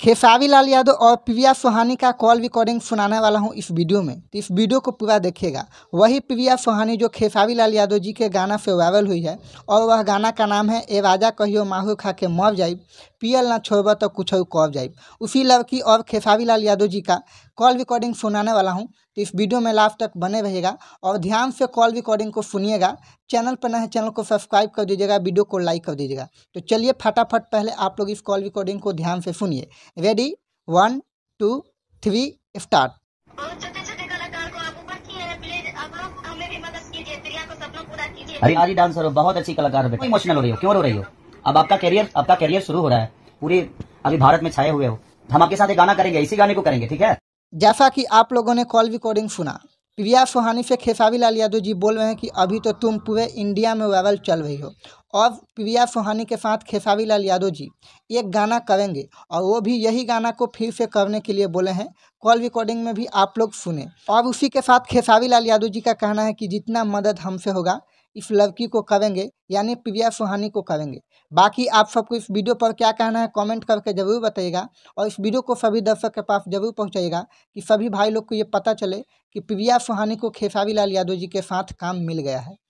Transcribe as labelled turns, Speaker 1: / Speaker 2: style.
Speaker 1: खेसावी लाल यादव और प्रिया सोहानी का call recording सुनाने वाला हूं इस वीडियो में तो इस वीडियो को पूरा देखेगा वही प्रिया सोहानी जो खेसावी लाल यादव जी के गाना से वायरल हुई है और वह गाना का नाम है ए राजा कहियो माहू खा के मर जाइब पियल ना छोड़ब तो कुछ कव जाइब उसी लड़की और खेसावी लाल यादव जी का कॉल रिकॉर्डिंग सुनाने वाला हूँ तो इस वीडियो में लास्ट तक बने रहेगा और ध्यान से कॉल रिकॉर्डिंग को सुनिएगा चैनल पर नए चैनल को सब्सक्राइब कर दीजिएगा वीडियो को लाइक कर दीजिएगा तो चलिए फटाफट पहले आप लोग इस कॉल रिकॉर्डिंग को ध्यान से सुनिए ready one two three start
Speaker 2: अरे आज डांसर हो बहुत अच्छी कलाकार हो बेटा इमोशनल हो रही हो क्यों रो रही हो अब आपका करियर आपका करियर शुरू हो रहा है पूरे अभी भारत में छाए
Speaker 1: हुए हो हम आपके साथ एक गाना करेंगे इसी गाने को करेंगे ठीक है जैसा कि आप लोगों ने कॉल रिकॉर्डिंग सुना प्रिया सोहानी से खेसावी लाल यादव जी बोल रहे हैं कि अभी तो तुम पूरे इंडिया में वायरल चल रही हो और प्रिया सुहानी के साथ खेसावी लाल यादव जी एक गाना करेंगे और वो भी यही गाना को फिर से करने के लिए बोले हैं कॉल रिकॉर्डिंग में भी आप लोग सुने और उसी के साथ खेसावी लाल यादव जी का कहना है कि जितना मदद हमसे होगा इस लड़की को करेंगे यानी प्रिया सुहानी को करेंगे बाकी आप सबको इस वीडियो पर क्या कहना है कमेंट करके ज़रूर बताइएगा और इस वीडियो को सभी दर्शक के पास जरूर पहुंचाइएगा कि सभी भाई लोग को ये पता चले कि प्रिया सुहानी को खेसावी लाल यादव जी के साथ काम मिल गया है